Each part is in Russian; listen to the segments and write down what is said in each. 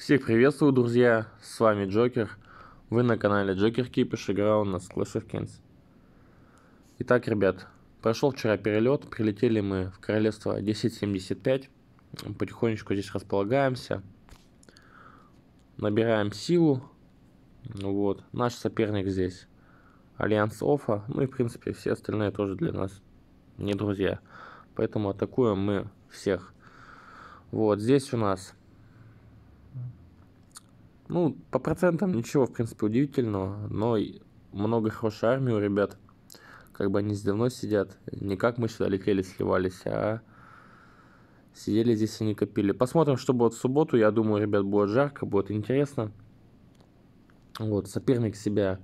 Всех приветствую, друзья! С вами Джокер. Вы на канале Джокер Кипиш. Игра у нас Clash of Kings. Итак, ребят, прошел вчера перелет. Прилетели мы в королевство 1075. Потихонечку здесь располагаемся. Набираем силу. Вот. Наш соперник здесь. Альянс Офа. Ну и, в принципе, все остальные тоже для нас не друзья. Поэтому атакуем мы всех. Вот. Здесь у нас ну, по процентам ничего, в принципе, удивительного, но много хорошей армии у ребят. Как бы они с давно сидят. Не как мы сюда летели, сливались, а сидели здесь и не копили. Посмотрим, что будет в субботу. Я думаю, ребят, будет жарко, будет интересно. Вот, соперник себя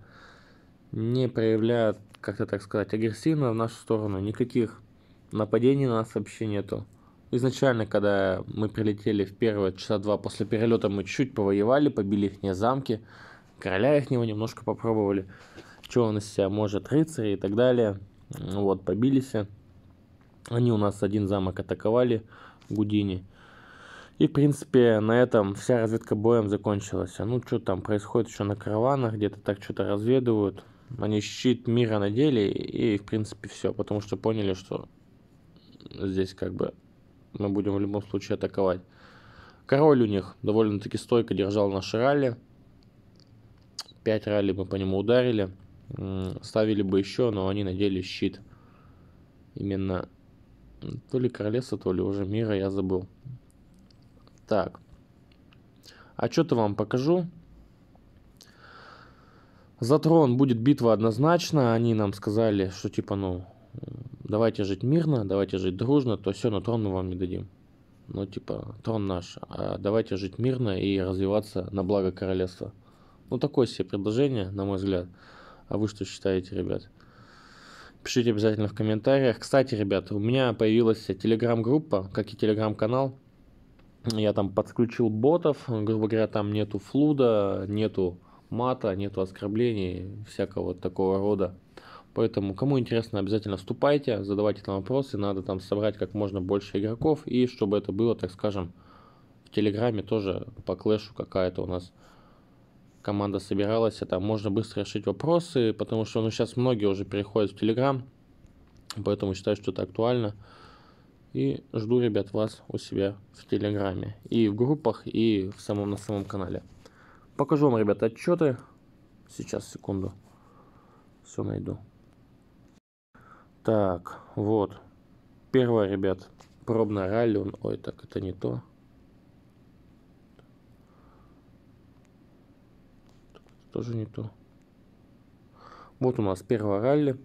не проявляет, как-то так сказать, агрессивно в нашу сторону. Никаких нападений на нас вообще нету. Изначально, когда мы прилетели в первые часа два после перелета, мы чуть чуть повоевали, побили их не замки, короля их него немножко попробовали, что он из себя может, рыцари и так далее. Вот, побились. Они у нас один замок атаковали, Гудини. И, в принципе, на этом вся разведка боем закончилась. А ну, что там происходит еще на караванах, где-то так что-то разведывают. Они щит мира надели, и, в принципе, все. Потому что поняли, что здесь как бы мы будем в любом случае атаковать. Король у них довольно-таки стойко держал наши ралли. Пять ралли мы по нему ударили. Ставили бы еще, но они надели щит. Именно то ли королевство, то ли уже мира, я забыл. Так. А что-то вам покажу. За трон будет битва однозначно. Они нам сказали, что типа, ну, давайте жить мирно, давайте жить дружно, то все, но трон мы вам не дадим. Ну, типа, трон наш, а давайте жить мирно и развиваться на благо королевства. Ну, такое себе предложение, на мой взгляд. А вы что считаете, ребят? Пишите обязательно в комментариях. Кстати, ребят, у меня появилась телеграм-группа, как и телеграм-канал. Я там подключил ботов, грубо говоря, там нету флуда, нету мата, нету оскорблений, всякого вот такого рода. Поэтому, кому интересно, обязательно вступайте, задавайте там вопросы, надо там собрать как можно больше игроков, и чтобы это было, так скажем, в Телеграме тоже по клэшу какая-то у нас команда собиралась, а там можно быстро решить вопросы, потому что ну, сейчас многие уже переходят в Телеграм, поэтому считаю, что это актуально. И жду, ребят, вас у себя в Телеграме, и в группах, и в самом, на самом канале. Покажу вам, ребят, отчеты. Сейчас, секунду. Все найду. Так, вот. Первое, ребят, пробное ралли. Он... Ой, так, это не то. тоже не то. Вот у нас первое ралли.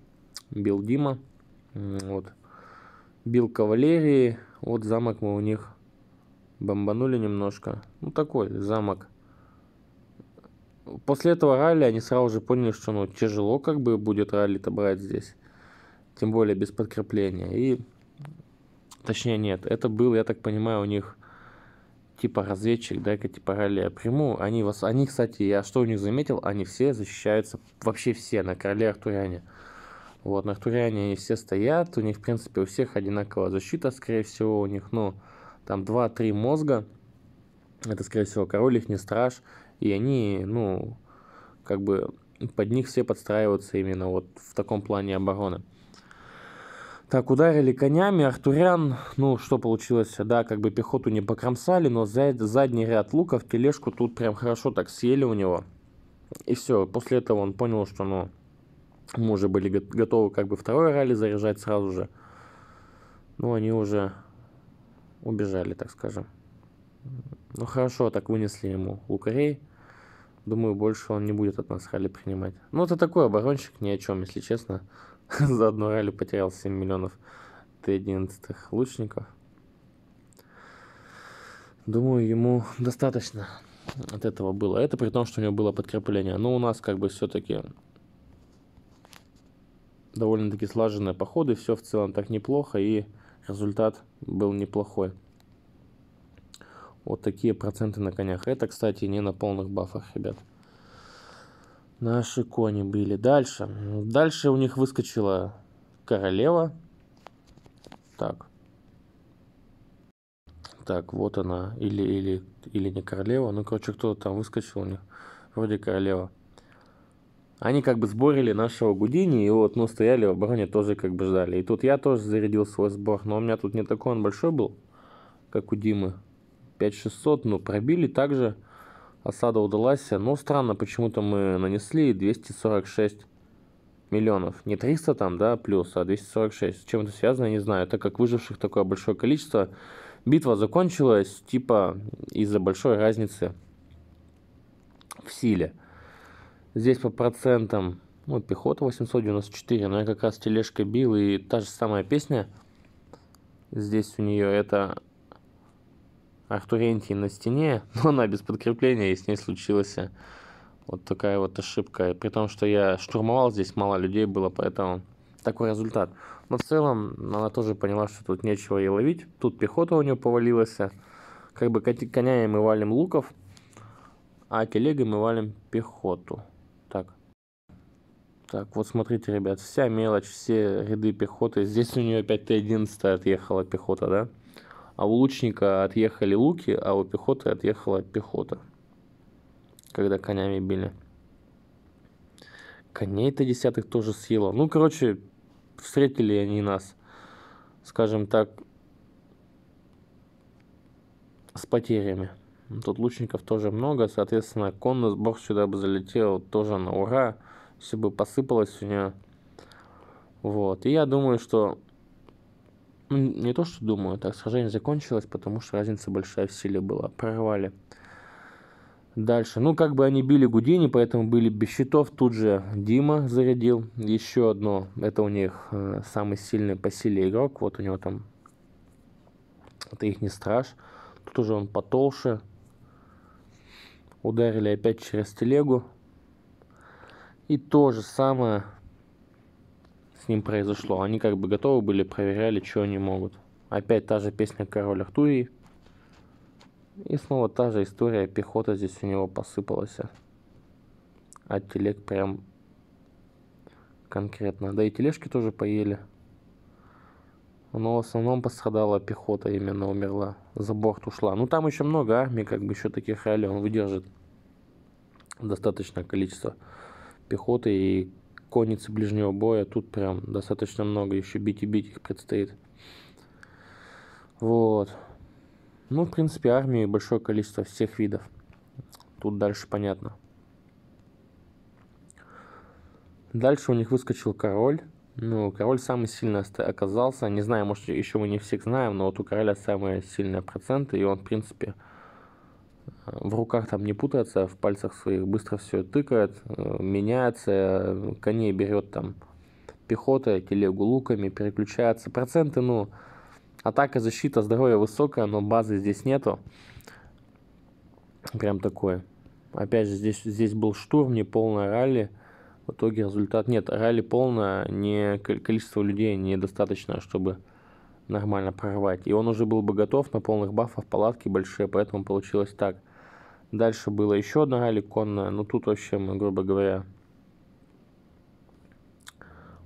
Бил Дима. Вот. Бил кавалерии. Вот замок мы у них бомбанули немножко. Ну такой замок. После этого ралли они сразу же поняли, что ну тяжело как бы будет ралли-то брать здесь тем более без подкрепления. И, точнее, нет, это был, я так понимаю, у них типа разведчик, да, типа ралли приму. Они, вас, они, кстати, я что у них заметил, они все защищаются, вообще все на короле Артуриане. Вот, на Артуриане они все стоят, у них, в принципе, у всех одинаковая защита, скорее всего, у них, ну, там 2-3 мозга, это, скорее всего, король их не страж, и они, ну, как бы под них все подстраиваются именно вот в таком плане обороны. Так, ударили конями. Артурян, ну, что получилось? Да, как бы пехоту не покромсали, но зад, задний ряд луков, тележку тут прям хорошо так съели у него. И все, после этого он понял, что, ну, мы уже были готовы как бы второй ралли заряжать сразу же. Ну, они уже убежали, так скажем. Ну, хорошо, так вынесли ему лукарей. Думаю, больше он не будет от нас ралли принимать. Ну, это такой оборонщик, ни о чем, если честно. За одну ралли потерял 7 миллионов Т-11 лучников. Думаю, ему достаточно от этого было. Это при том, что у него было подкрепление. Но у нас как бы все-таки довольно-таки слаженные походы. Все в целом так неплохо. И результат был неплохой. Вот такие проценты на конях. Это, кстати, не на полных бафах, ребят. Наши кони были. Дальше. Дальше у них выскочила королева. Так. Так, вот она. Или, или, или не королева. Ну, короче, кто там выскочил у них? Вроде королева. Они как бы сборили нашего Гудини, и вот, ну, стояли в обороне, тоже как бы ждали. И тут я тоже зарядил свой сбор, но у меня тут не такой он большой был, как у Димы. 5600, ну, пробили также осада удалась, но странно, почему-то мы нанесли 246 миллионов. Не 300 там, да, плюс, а 246. С чем это связано, я не знаю. Так как выживших такое большое количество, битва закончилась, типа, из-за большой разницы в силе. Здесь по процентам, ну, пехота 894, но я как раз тележкой бил, и та же самая песня здесь у нее, это Артурентий на стене, но она без подкрепления, и с ней случилась э, вот такая вот ошибка. При том, что я штурмовал, здесь мало людей было, поэтому такой результат. Но в целом она тоже поняла, что тут нечего ей ловить. Тут пехота у нее повалилась. Э. Как бы конями мы валим луков, а телегой мы валим пехоту. Так. Так, вот смотрите, ребят, вся мелочь, все ряды пехоты. Здесь у нее опять Т-11 отъехала пехота, да? а у лучника отъехали луки, а у пехоты отъехала пехота, когда конями били. Коней-то десятых тоже съела. Ну, короче, встретили они нас, скажем так, с потерями. Тут лучников тоже много, соответственно, конный сбор сюда бы залетел тоже на ура, все бы посыпалось у нее. Вот, и я думаю, что ну, не то, что думаю, так сражение закончилось, потому что разница большая в силе была. Прорвали. Дальше. Ну, как бы они били Гудини, поэтому были без щитов. Тут же Дима зарядил еще одно. Это у них э, самый сильный по силе игрок. Вот у него там... Это их не страж. Тут уже он потолще. Ударили опять через телегу. И то же самое с ним произошло. Они как бы готовы были, проверяли, что они могут. Опять та же песня «Король Артурии». И снова та же история, пехота здесь у него посыпалась. А телег прям конкретно. Да и тележки тоже поели. Но в основном пострадала пехота, именно умерла. За борт ушла. Ну там еще много армий, как бы еще таких ралли он выдержит. Достаточное количество пехоты и конницы ближнего боя. Тут прям достаточно много еще бить и бить их предстоит. Вот. Ну, в принципе, армии большое количество всех видов. Тут дальше понятно. Дальше у них выскочил король. Ну, король самый сильный оказался. Не знаю, может, еще мы не всех знаем, но вот у короля самые сильные проценты, и он, в принципе, в руках там не путается, в пальцах своих быстро все тыкает, э, меняется, коней берет там пехота, телегу луками, переключается. Проценты, ну, атака, защита, здоровье высокое, но базы здесь нету. Прям такое. Опять же, здесь, здесь был штурм, не полное ралли. В итоге результат нет. Ралли полное, не, количество людей недостаточно, чтобы нормально прорвать. И он уже был бы готов на полных бафах, палатки большие, поэтому получилось так – Дальше было еще одна ралли конная, но тут вообще мы, грубо говоря,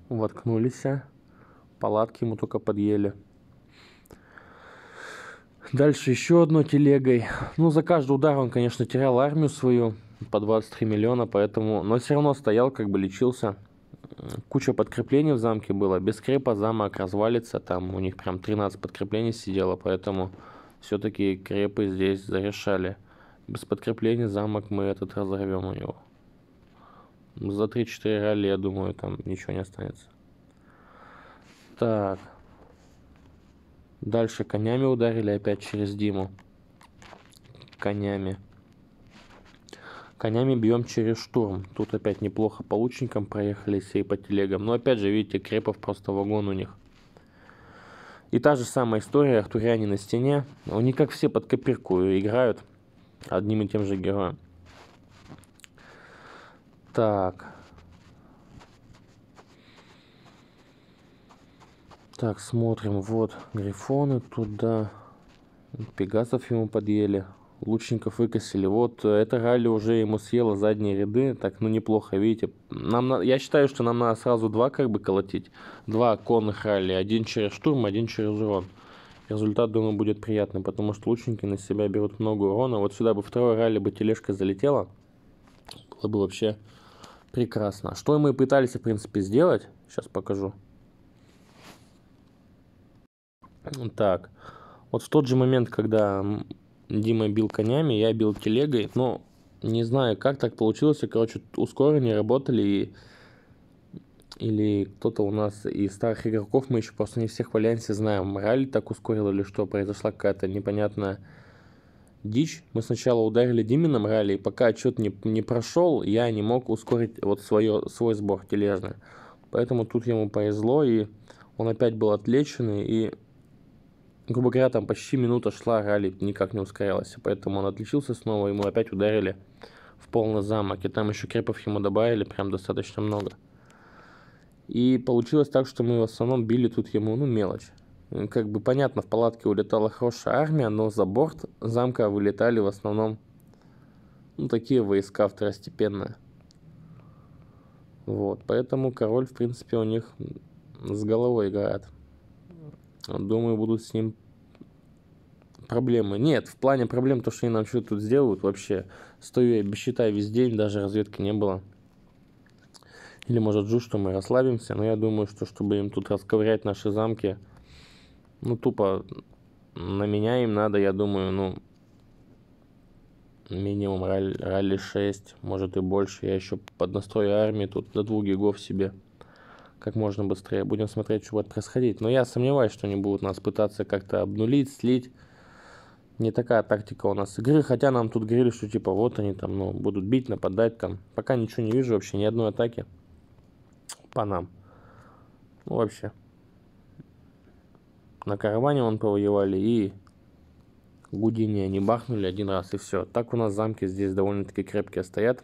воткнулись. Палатки ему только подъели. Дальше еще одно телегой. Ну, за каждый удар он, конечно, терял армию свою по 23 миллиона, поэтому... Но все равно стоял, как бы лечился. Куча подкреплений в замке было. Без крепа замок развалится. Там у них прям 13 подкреплений сидело, поэтому все-таки крепы здесь зарешали без подкрепления замок мы этот разорвем у него. За 3-4 ралли, я думаю, там ничего не останется. Так. Дальше конями ударили опять через Диму. Конями. Конями бьем через штурм. Тут опять неплохо по лучникам проехались и по телегам. Но опять же, видите, крепов просто вагон у них. И та же самая история, артуряне на стене. Они как все под копирку играют одним и тем же героем. Так. Так, смотрим. Вот грифоны туда. Пегасов ему подъели. Лучников выкосили. Вот э, это ралли уже ему съело задние ряды. Так, ну неплохо, видите. Нам, я считаю, что нам надо сразу два как бы колотить. Два конных ралли. Один через штурм, один через урон результат, думаю, будет приятный, потому что лучники на себя берут много урона. Вот сюда бы второй ралли бы тележка залетела, было бы вообще прекрасно. Что мы пытались, в принципе, сделать, сейчас покажу. Так, вот в тот же момент, когда Дима бил конями, я бил телегой, но не знаю, как так получилось, и, короче, ускорения работали, и или кто-то у нас из старых игроков, мы еще просто не всех в Альянсе знаем, мораль так ускорила или что, произошла какая-то непонятная дичь. Мы сначала ударили Димином ралли, и пока отчет не, не прошел, я не мог ускорить вот свое, свой сбор тележный. Поэтому тут ему повезло, и он опять был отвлеченный, и, грубо говоря, там почти минута шла, ралли никак не ускорялась Поэтому он отличился снова, ему опять ударили в полный замок. И там еще крепов ему добавили прям достаточно много. И получилось так, что мы в основном били тут ему, ну, мелочь. Э, как бы понятно, в палатке улетала хорошая армия, но за борт замка вылетали в основном, ну, такие войска второстепенные. Вот, поэтому король, в принципе, у них с головой играет. Думаю, будут с ним проблемы. Нет, в плане проблем, то, что они нам что тут сделают, вообще, стою я без счета весь день, даже разведки не было. Или может жуть, что мы расслабимся, но я думаю, что чтобы им тут расковырять наши замки, ну тупо на меня им надо, я думаю, ну минимум ралли, ралли 6, может и больше. Я еще поднастрою армии тут до двух гигов себе как можно быстрее. Будем смотреть, что будет происходить. Но я сомневаюсь, что они будут нас пытаться как-то обнулить, слить. Не такая тактика у нас игры, хотя нам тут говорили, что типа вот они там, ну, будут бить, нападать там. Пока ничего не вижу вообще, ни одной атаки по нам. Ну, вообще. На караване он повоевали и Гудини не бахнули один раз и все. Так у нас замки здесь довольно-таки крепкие стоят.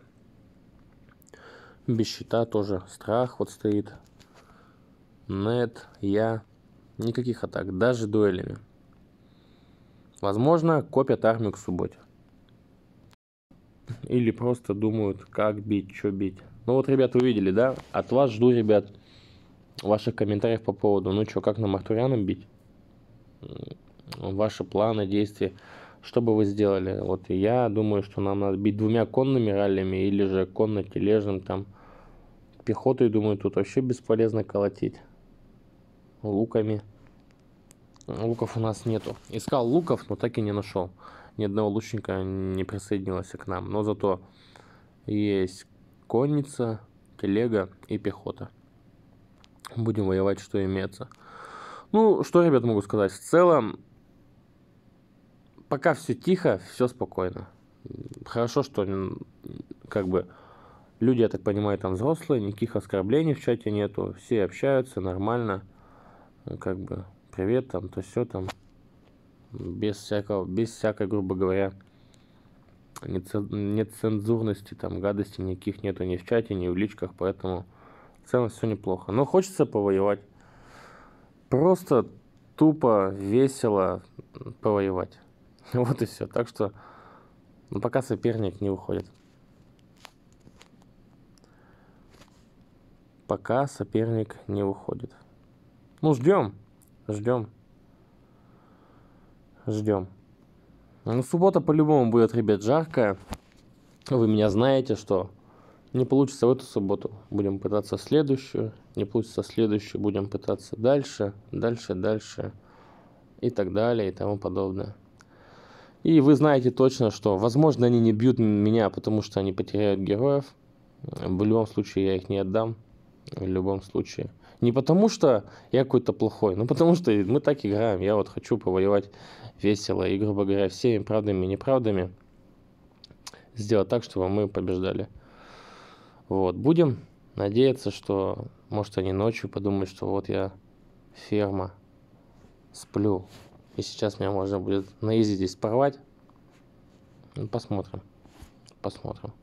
Без щита тоже. Страх вот стоит. Нет, я. Никаких атак, даже дуэлями. Возможно, копят армию к субботе. Или просто думают, как бить, что бить. Ну вот, ребят, вы видели, да? От вас жду, ребят, ваших комментариев по поводу, ну что, как нам Артурянам бить? Ваши планы, действия, что бы вы сделали? Вот я думаю, что нам надо бить двумя конными раллями или же конно-тележным там. Пехотой, думаю, тут вообще бесполезно колотить. Луками. Луков у нас нету. Искал луков, но так и не нашел. Ни одного лучника не присоединилось к нам. Но зато есть конница, телега и пехота. Будем воевать, что имеется. Ну, что, ребят, могу сказать? В целом, пока все тихо, все спокойно. Хорошо, что как бы люди, я так понимаю, там взрослые, никаких оскорблений в чате нету, все общаются нормально, как бы привет там, то все там, без всякого, без всякой, грубо говоря, нецензурности, там гадости никаких нету ни в чате, ни в личках, поэтому в целом все неплохо. Но хочется повоевать. Просто тупо, весело повоевать. Вот и все. Так что ну, пока соперник не уходит. Пока соперник не выходит Ну, ждем. Ждем. Ждем. А, ну, суббота по-любому будет, ребят, жаркая. Вы меня знаете, что не получится в эту субботу. Будем пытаться следующую. Не получится следующую. Будем пытаться дальше, дальше, дальше. И так далее, и тому подобное. И вы знаете точно, что, возможно, они не бьют меня, потому что они потеряют героев. В любом случае я их не отдам. В любом случае. Не потому что я какой-то плохой, но ну, потому что мы так играем. Я вот хочу повоевать весело и, грубо говоря, всеми правдами и неправдами сделать так, чтобы мы побеждали. Вот, будем надеяться, что, может, они ночью подумают, что вот я ферма, сплю, и сейчас меня можно будет на изи здесь порвать. Ну, посмотрим, посмотрим.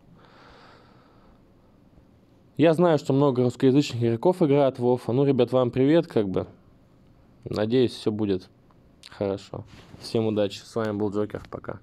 Я знаю, что много русскоязычных игроков играют в WoW. А ну, ребят, вам привет, как бы. Надеюсь, все будет хорошо. Всем удачи. С вами был Джокер. Пока.